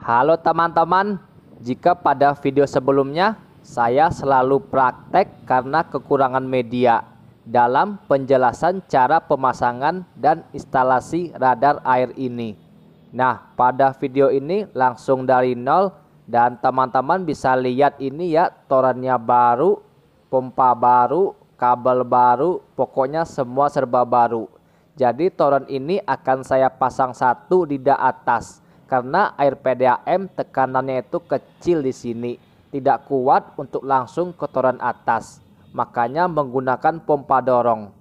Halo teman-teman, jika pada video sebelumnya saya selalu praktek karena kekurangan media dalam penjelasan cara pemasangan dan instalasi radar air ini. Nah, pada video ini langsung dari nol dan teman-teman bisa lihat ini ya torannya baru, pompa baru, kabel baru, pokoknya semua serba baru. Jadi toran ini akan saya pasang satu di atas karena air PDAM tekanannya itu kecil di sini, tidak kuat untuk langsung kotoran atas. Makanya menggunakan pompa dorong.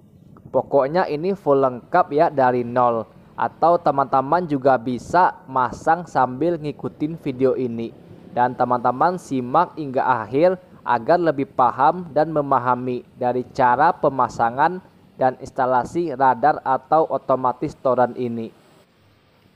Pokoknya ini full lengkap ya dari nol. Atau teman-teman juga bisa masang sambil ngikutin video ini. Dan teman-teman simak hingga akhir agar lebih paham dan memahami dari cara pemasangan dan instalasi radar atau otomatis toran ini.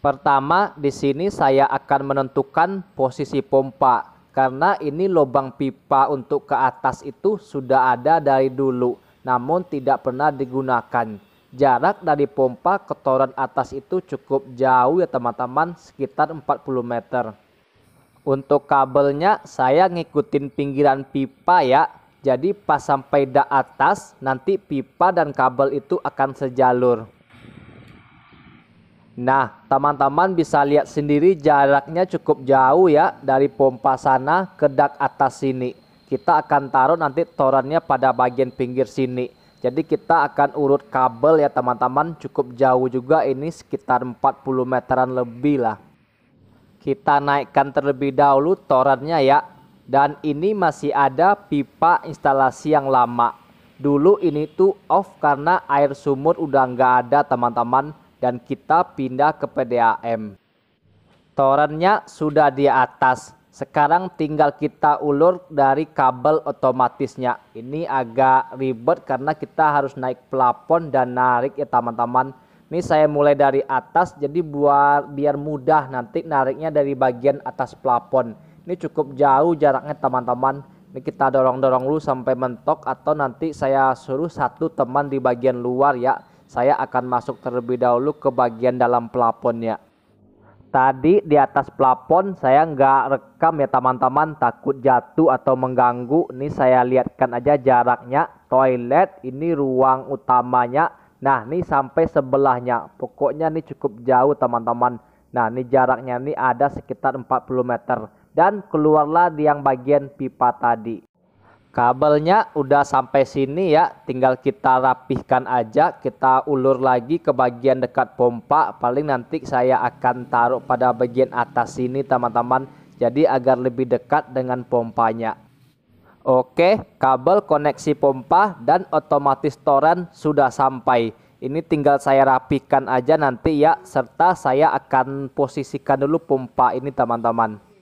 Pertama, di sini saya akan menentukan posisi pompa karena ini lubang pipa untuk ke atas itu sudah ada dari dulu namun tidak pernah digunakan. Jarak dari pompa ke toran atas itu cukup jauh ya teman-teman sekitar 40 meter. Untuk kabelnya saya ngikutin pinggiran pipa ya. Jadi pas sampai da atas nanti pipa dan kabel itu akan sejalur. Nah, teman-teman bisa lihat sendiri jaraknya cukup jauh ya dari pompa sana ke dak atas sini. Kita akan taruh nanti torannya pada bagian pinggir sini. Jadi kita akan urut kabel ya teman-teman cukup jauh juga ini sekitar 40 meteran lebih lah. Kita naikkan terlebih dahulu torannya ya. Dan ini masih ada pipa instalasi yang lama. Dulu ini tuh off karena air sumur udah nggak ada teman-teman dan kita pindah ke PDAM. Torennya sudah di atas. Sekarang tinggal kita ulur dari kabel otomatisnya. Ini agak ribet karena kita harus naik plafon dan narik ya teman-teman. Ini saya mulai dari atas jadi buat biar mudah nanti nariknya dari bagian atas plafon. Ini cukup jauh jaraknya teman-teman. Ini kita dorong-dorong dulu sampai mentok atau nanti saya suruh satu teman di bagian luar ya saya akan masuk terlebih dahulu ke bagian dalam plafonnya. Tadi di atas plafon saya nggak rekam ya teman-teman takut jatuh atau mengganggu. Ini saya lihatkan aja jaraknya toilet ini ruang utamanya. Nah ini sampai sebelahnya pokoknya ini cukup jauh teman-teman. Nah ini jaraknya ini ada sekitar 40 meter dan keluarlah di yang bagian pipa tadi. Kabelnya udah sampai sini ya, tinggal kita rapihkan aja, kita ulur lagi ke bagian dekat pompa. Paling nanti saya akan taruh pada bagian atas sini teman-teman, jadi agar lebih dekat dengan pompanya. Oke, kabel koneksi pompa dan otomatis toren sudah sampai. Ini tinggal saya rapikan aja nanti ya, serta saya akan posisikan dulu pompa ini teman-teman.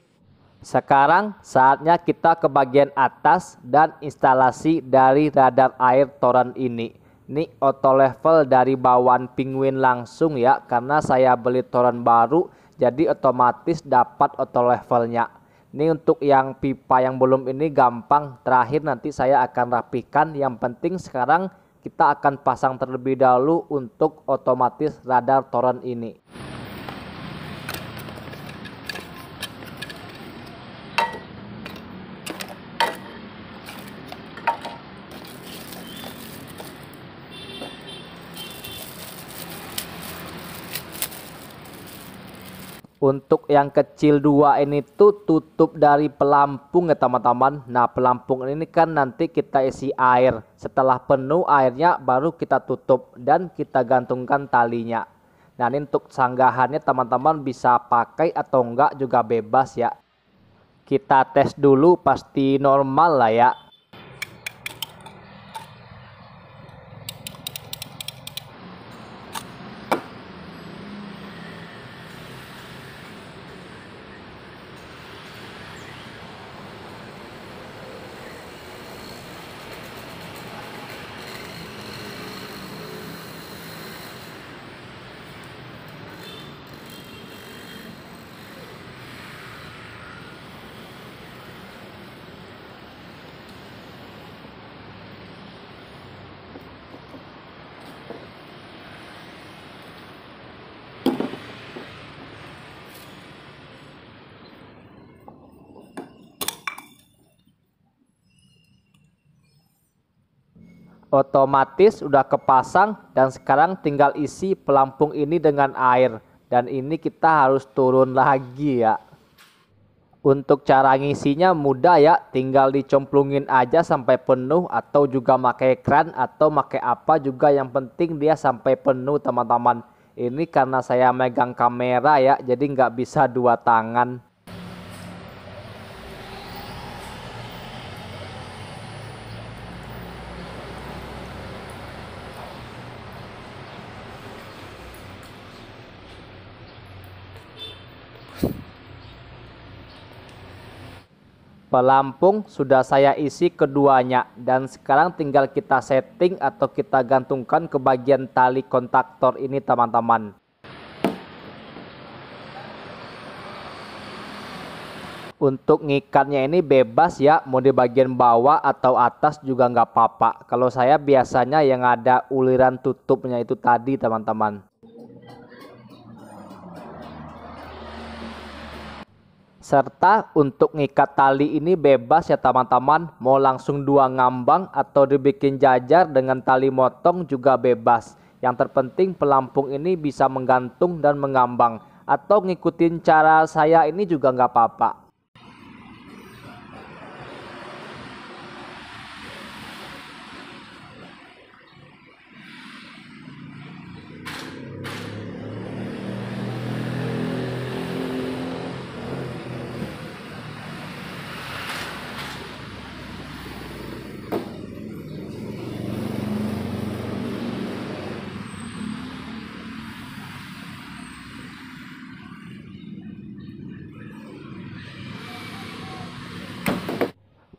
Sekarang saatnya kita ke bagian atas dan instalasi dari radar air toran ini. Ini auto level dari bawaan penguin langsung ya karena saya beli toran baru jadi otomatis dapat auto levelnya. Ini untuk yang pipa yang belum ini gampang terakhir nanti saya akan rapikan yang penting sekarang kita akan pasang terlebih dahulu untuk otomatis radar toran ini. Untuk yang kecil dua ini tuh tutup dari pelampung ya teman-teman. Nah pelampung ini kan nanti kita isi air. Setelah penuh airnya baru kita tutup dan kita gantungkan talinya. Nah ini untuk sanggahannya teman-teman bisa pakai atau enggak juga bebas ya. Kita tes dulu pasti normal lah ya. otomatis udah kepasang dan sekarang tinggal isi pelampung ini dengan air dan ini kita harus turun lagi ya untuk cara ngisinya mudah ya tinggal dicemplungin aja sampai penuh atau juga pakai kran atau pakai apa juga yang penting dia sampai penuh teman-teman ini karena saya megang kamera ya jadi nggak bisa dua tangan pelampung sudah saya isi keduanya dan sekarang tinggal kita setting atau kita gantungkan ke bagian tali kontaktor ini teman-teman untuk ngikatnya ini bebas ya mau di bagian bawah atau atas juga nggak apa-apa kalau saya biasanya yang ada uliran tutupnya itu tadi teman-teman serta untuk ngikat tali ini bebas ya teman-teman mau langsung dua ngambang atau dibikin jajar dengan tali motong juga bebas yang terpenting pelampung ini bisa menggantung dan mengambang atau ngikutin cara saya ini juga nggak apa-apa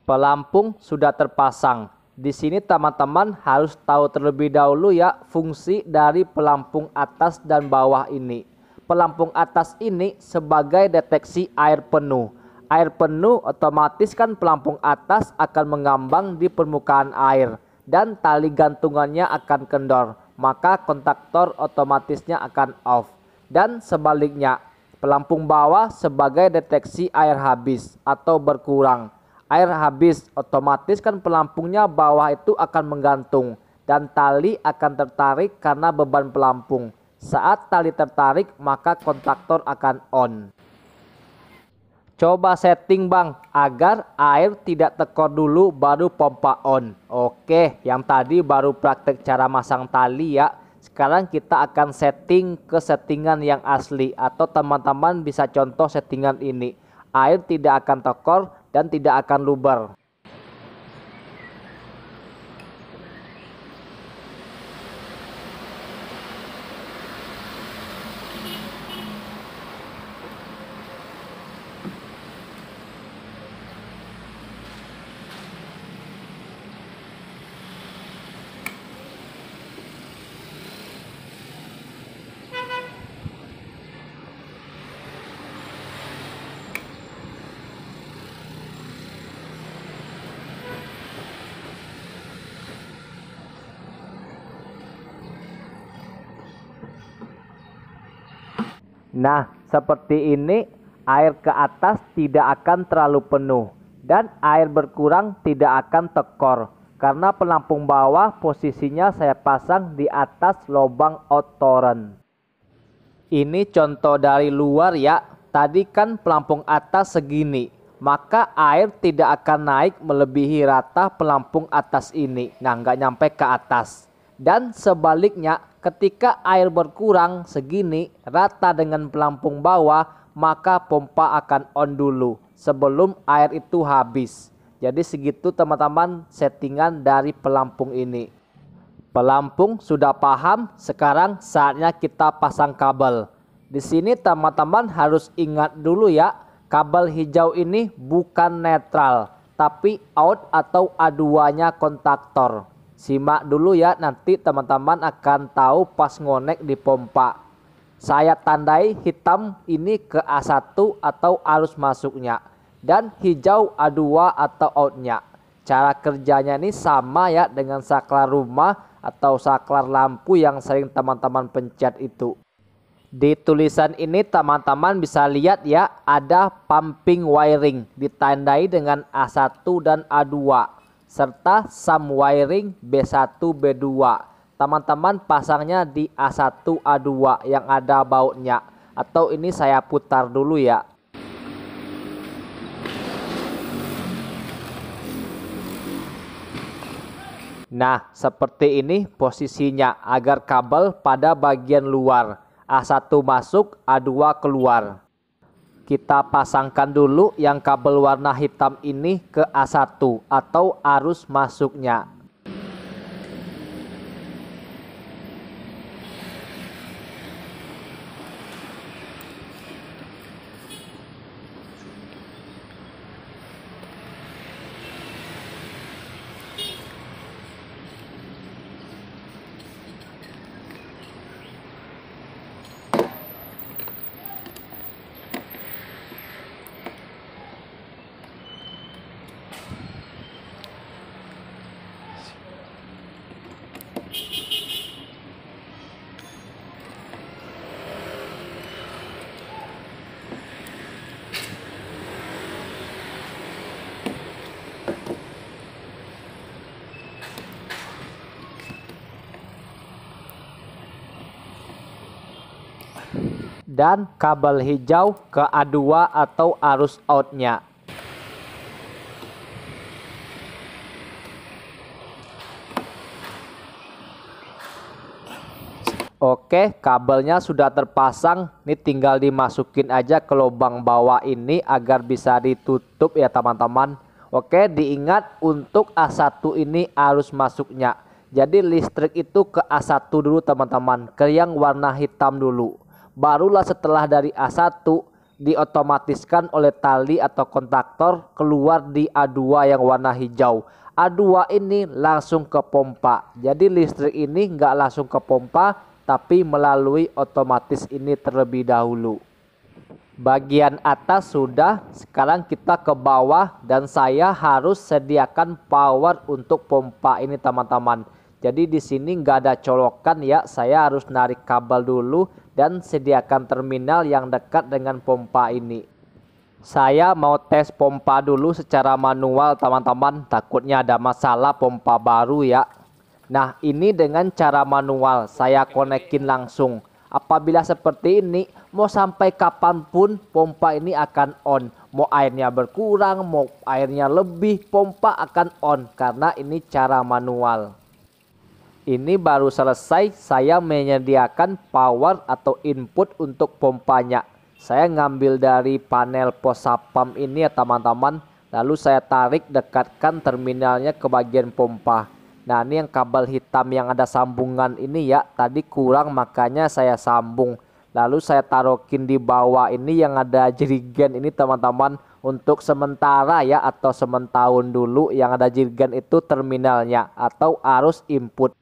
pelampung sudah terpasang. Di sini teman-teman harus tahu terlebih dahulu ya fungsi dari pelampung atas dan bawah ini. Pelampung atas ini sebagai deteksi air penuh. Air penuh otomatis kan pelampung atas akan mengambang di permukaan air dan tali gantungannya akan kendor, maka kontaktor otomatisnya akan off. Dan sebaliknya, pelampung bawah sebagai deteksi air habis atau berkurang air habis, otomatis kan pelampungnya bawah itu akan menggantung dan tali akan tertarik karena beban pelampung. Saat tali tertarik, maka kontaktor akan on. Coba setting bang, agar air tidak tekor dulu baru pompa on. Oke, yang tadi baru praktek cara masang tali ya. Sekarang kita akan setting ke settingan yang asli atau teman-teman bisa contoh settingan ini. Air tidak akan tekor, dan tidak akan lubar Nah, seperti ini air ke atas tidak akan terlalu penuh dan air berkurang tidak akan tekor karena penampung bawah posisinya saya pasang di atas lubang otoran. Ini contoh dari luar ya. Tadi kan pelampung atas segini, maka air tidak akan naik melebihi rata pelampung atas ini. Nah, nggak nyampe ke atas. Dan sebaliknya, Ketika air berkurang segini rata dengan pelampung bawah, maka pompa akan on dulu sebelum air itu habis. Jadi segitu teman-teman settingan dari pelampung ini. Pelampung sudah paham, sekarang saatnya kita pasang kabel. Di sini teman-teman harus ingat dulu ya, kabel hijau ini bukan netral, tapi out atau aduannya kontaktor. Simak dulu ya, nanti teman-teman akan tahu pas ngonek di pompa. Saya tandai hitam ini ke A1 atau arus masuknya dan hijau A2 atau outnya. Cara kerjanya ini sama ya dengan saklar rumah atau saklar lampu yang sering teman-teman pencet itu. Di tulisan ini teman-teman bisa lihat ya ada pumping wiring ditandai dengan A1 dan A2 serta sum wiring B1 B2. Teman-teman pasangnya di A1 A2 yang ada bautnya atau ini saya putar dulu ya. Nah, seperti ini posisinya agar kabel pada bagian luar. A1 masuk, A2 keluar kita pasangkan dulu yang kabel warna hitam ini ke A1 atau arus masuknya dan kabel hijau ke A2 atau arus outnya. Oke, kabelnya sudah terpasang. Ini tinggal dimasukin aja ke lubang bawah ini agar bisa ditutup ya teman-teman. Oke, diingat untuk A1 ini arus masuknya. Jadi listrik itu ke A1 dulu teman-teman, ke yang warna hitam dulu barulah setelah dari A1 diotomatiskan oleh tali atau kontaktor keluar di A2 yang warna hijau. A2 ini langsung ke pompa. Jadi listrik ini nggak langsung ke pompa tapi melalui otomatis ini terlebih dahulu. Bagian atas sudah, sekarang kita ke bawah dan saya harus sediakan power untuk pompa ini teman-teman. Jadi di sini nggak ada colokan ya, saya harus narik kabel dulu dan sediakan terminal yang dekat dengan pompa ini. Saya mau tes pompa dulu secara manual teman-teman, takutnya ada masalah pompa baru ya. Nah ini dengan cara manual, saya konekin langsung. Apabila seperti ini, mau sampai kapanpun pompa ini akan on. Mau airnya berkurang, mau airnya lebih, pompa akan on karena ini cara manual ini baru selesai saya menyediakan power atau input untuk pompanya. Saya ngambil dari panel pos sapam ini ya teman-teman. Lalu saya tarik dekatkan terminalnya ke bagian pompa. Nah ini yang kabel hitam yang ada sambungan ini ya. Tadi kurang makanya saya sambung. Lalu saya tarokin di bawah ini yang ada jerigen ini teman-teman. Untuk sementara ya atau sementahun dulu yang ada jerigen itu terminalnya atau arus input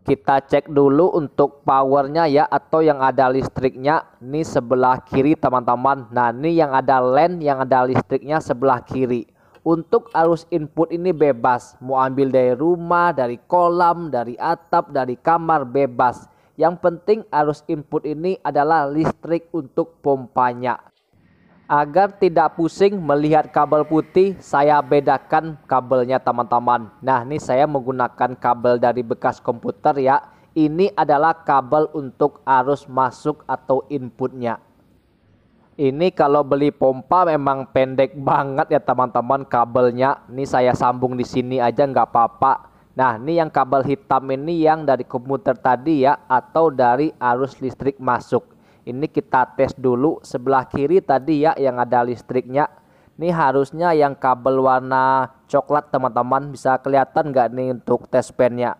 kita cek dulu untuk powernya ya atau yang ada listriknya ini sebelah kiri teman-teman nah ini yang ada LAN yang ada listriknya sebelah kiri untuk arus input ini bebas mau ambil dari rumah dari kolam dari atap dari kamar bebas yang penting arus input ini adalah listrik untuk pompanya agar tidak pusing melihat kabel putih, saya bedakan kabelnya teman-teman. Nah, ini saya menggunakan kabel dari bekas komputer ya. Ini adalah kabel untuk arus masuk atau inputnya. Ini kalau beli pompa memang pendek banget ya teman-teman kabelnya. Ini saya sambung di sini aja nggak apa-apa. Nah, ini yang kabel hitam ini yang dari komputer tadi ya atau dari arus listrik masuk ini kita tes dulu sebelah kiri tadi ya yang ada listriknya ini harusnya yang kabel warna coklat teman-teman bisa kelihatan nggak nih untuk tes pennya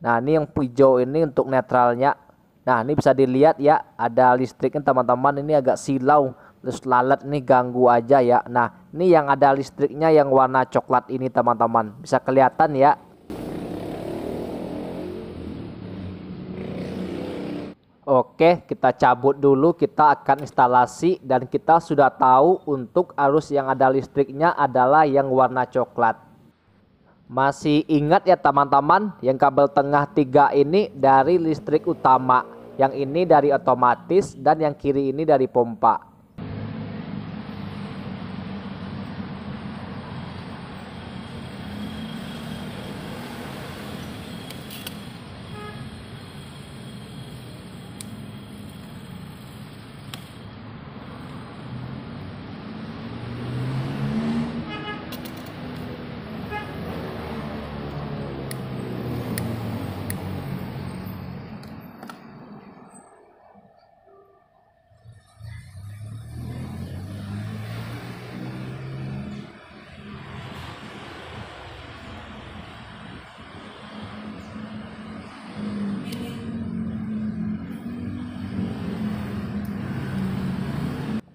nah ini yang hijau ini untuk netralnya nah ini bisa dilihat ya ada listriknya teman-teman ini agak silau terus lalat nih ganggu aja ya nah ini yang ada listriknya yang warna coklat ini teman-teman bisa kelihatan ya Oke, kita cabut dulu. Kita akan instalasi dan kita sudah tahu untuk arus yang ada listriknya adalah yang warna coklat. Masih ingat ya teman-teman, yang kabel tengah tiga ini dari listrik utama. Yang ini dari otomatis dan yang kiri ini dari pompa.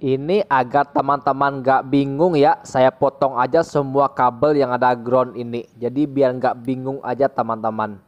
Ini agar teman-teman gak bingung ya, saya potong aja semua kabel yang ada ground ini. Jadi biar gak bingung aja teman-teman.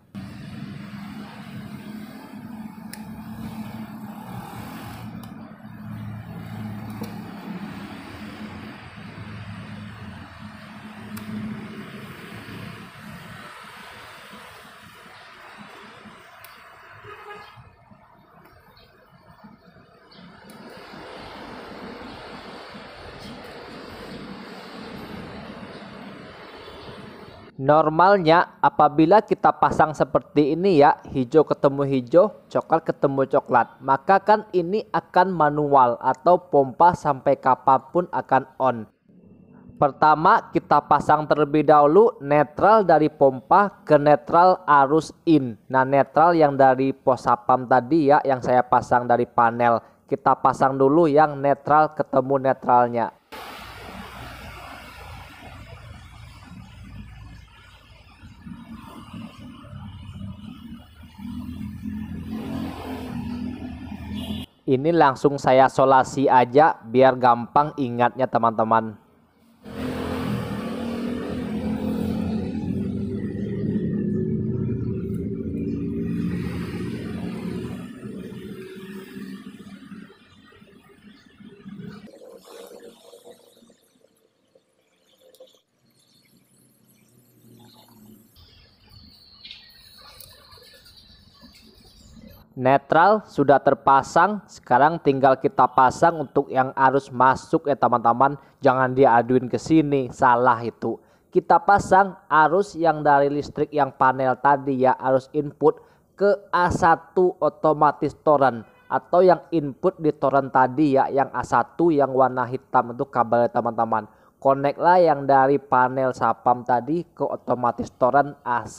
Normalnya apabila kita pasang seperti ini ya, hijau ketemu hijau, coklat ketemu coklat, maka kan ini akan manual atau pompa sampai kapanpun akan on. Pertama kita pasang terlebih dahulu netral dari pompa ke netral arus in. Nah netral yang dari pos tadi ya yang saya pasang dari panel. Kita pasang dulu yang netral ketemu netralnya. Ini langsung saya solasi aja biar gampang ingatnya teman-teman. netral sudah terpasang sekarang tinggal kita pasang untuk yang arus masuk ya teman-teman jangan diaduin ke sini salah itu kita pasang arus yang dari listrik yang panel tadi ya arus input ke A1 otomatis toran atau yang input di toran tadi ya yang A1 yang warna hitam itu kabel ya, teman-teman Koneklah yang dari panel sapam tadi ke otomatis toran A1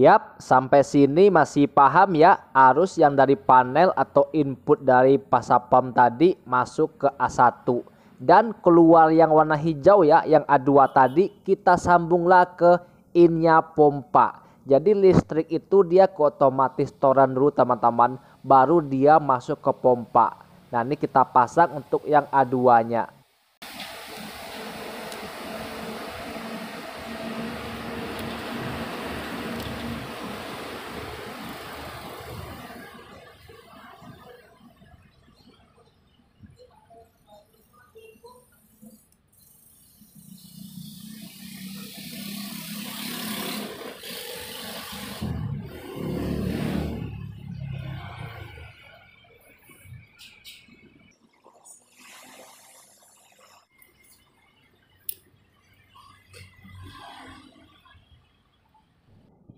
Yap, sampai sini masih paham ya arus yang dari panel atau input dari pasapam tadi masuk ke A1 dan keluar yang warna hijau ya yang A2 tadi kita sambunglah ke innya pompa. Jadi listrik itu dia ke otomatis toran dulu teman-teman baru dia masuk ke pompa. Nah ini kita pasang untuk yang A2 nya.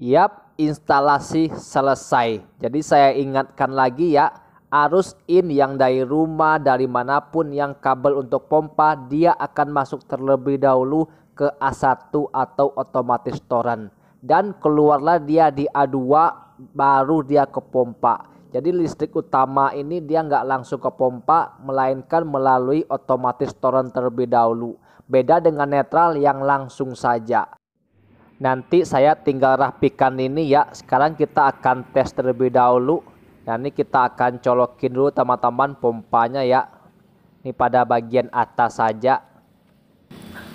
Yap, instalasi selesai. Jadi saya ingatkan lagi ya, arus in yang dari rumah, dari manapun yang kabel untuk pompa, dia akan masuk terlebih dahulu ke A1 atau otomatis toran. Dan keluarlah dia di A2, baru dia ke pompa. Jadi listrik utama ini dia nggak langsung ke pompa, melainkan melalui otomatis toran terlebih dahulu. Beda dengan netral yang langsung saja nanti saya tinggal rapikan ini ya sekarang kita akan tes terlebih dahulu nah ini kita akan colokin dulu teman-teman pompanya ya ini pada bagian atas saja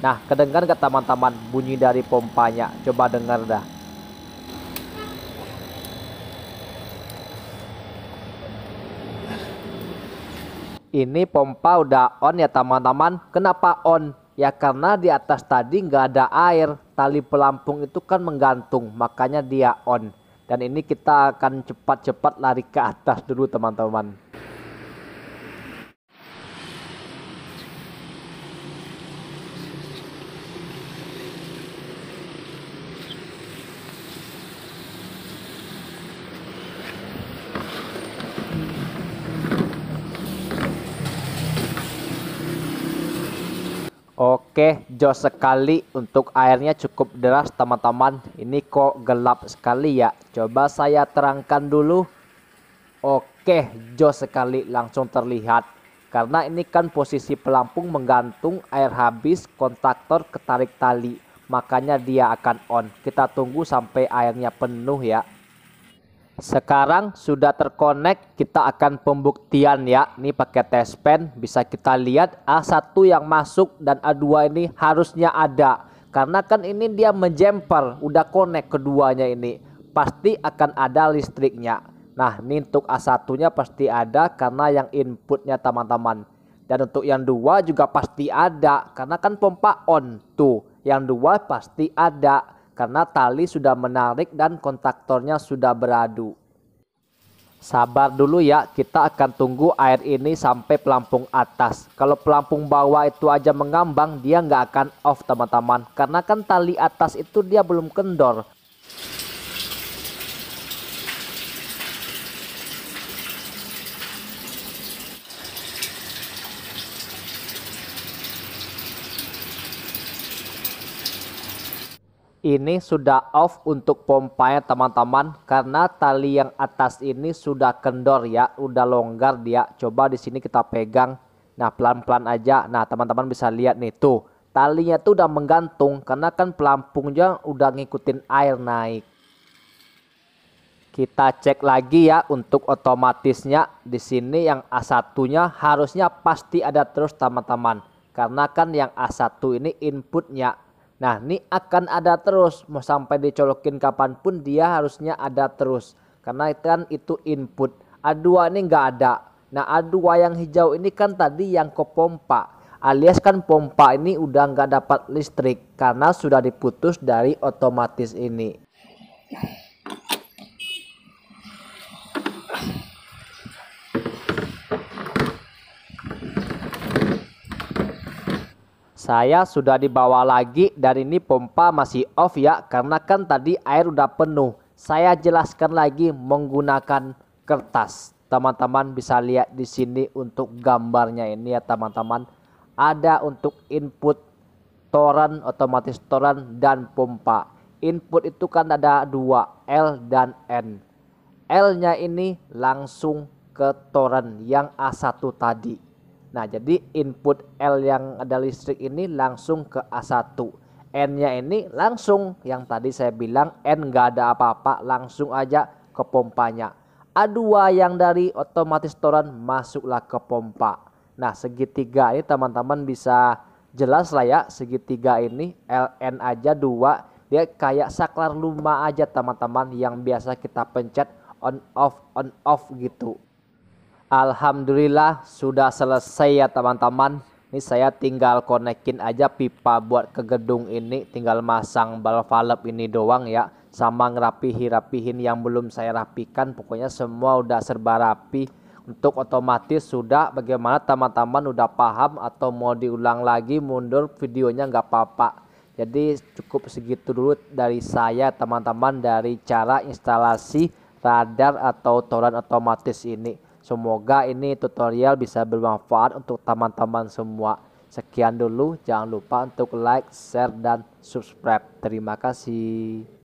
nah kedengar ke teman-teman bunyi dari pompanya coba dengar dah ini pompa udah on ya teman-teman kenapa on ya karena di atas tadi nggak ada air tali pelampung itu kan menggantung, makanya dia on. Dan ini kita akan cepat-cepat lari ke atas dulu teman-teman. Oke, jos sekali untuk airnya cukup deras teman-teman. Ini kok gelap sekali ya. Coba saya terangkan dulu. Oke, jos sekali langsung terlihat. Karena ini kan posisi pelampung menggantung air habis kontaktor ketarik tali. Makanya dia akan on. Kita tunggu sampai airnya penuh ya sekarang sudah terkonek kita akan pembuktian ya ini pakai test pen bisa kita lihat A1 yang masuk dan A2 ini harusnya ada karena kan ini dia menjemper udah konek keduanya ini pasti akan ada listriknya nah ini untuk A1 nya pasti ada karena yang inputnya teman-teman dan untuk yang dua juga pasti ada karena kan pompa on tuh yang dua pasti ada karena tali sudah menarik dan kontaktornya sudah beradu. Sabar dulu ya, kita akan tunggu air ini sampai pelampung atas. Kalau pelampung bawah itu aja mengambang, dia nggak akan off teman-teman. Karena kan tali atas itu dia belum kendor. ini sudah off untuk pompanya teman-teman karena tali yang atas ini sudah kendor ya udah longgar dia coba di sini kita pegang nah pelan-pelan aja nah teman-teman bisa lihat nih tuh talinya tuh udah menggantung karena kan pelampungnya udah ngikutin air naik kita cek lagi ya untuk otomatisnya di sini yang A1-nya harusnya pasti ada terus teman-teman karena kan yang A1 ini inputnya Nah, ini akan ada terus mau sampai dicolokin kapanpun dia harusnya ada terus karena kan itu input. A2 ini nggak ada. Nah, A2 yang hijau ini kan tadi yang ke pompa. Alias kan pompa ini udah nggak dapat listrik karena sudah diputus dari otomatis ini. saya sudah dibawa lagi dan ini pompa masih off ya karena kan tadi air udah penuh saya jelaskan lagi menggunakan kertas teman-teman bisa lihat di sini untuk gambarnya ini ya teman-teman ada untuk input toran otomatis toran dan pompa input itu kan ada dua L dan N L nya ini langsung ke toran yang A1 tadi Nah, jadi input L yang ada listrik ini langsung ke A1. N-nya ini langsung yang tadi saya bilang N nggak ada apa-apa, langsung aja ke pompanya. A2 yang dari otomatis toran masuklah ke pompa. Nah, segitiga ini teman-teman bisa jelas lah ya, segitiga ini LN aja dua dia kayak saklar luma aja teman-teman yang biasa kita pencet on off on off gitu. Alhamdulillah sudah selesai ya teman-teman. Ini saya tinggal konekin aja pipa buat ke gedung ini, tinggal masang bal valve ini doang ya. Sama ngerapihi-rapihin yang belum saya rapikan, pokoknya semua udah serba rapi. Untuk otomatis sudah bagaimana teman-teman udah paham atau mau diulang lagi mundur videonya nggak apa-apa. Jadi cukup segitu dulu dari saya teman-teman dari cara instalasi radar atau toran otomatis ini. Semoga ini tutorial bisa bermanfaat untuk teman-teman semua. Sekian dulu, jangan lupa untuk like, share, dan subscribe. Terima kasih.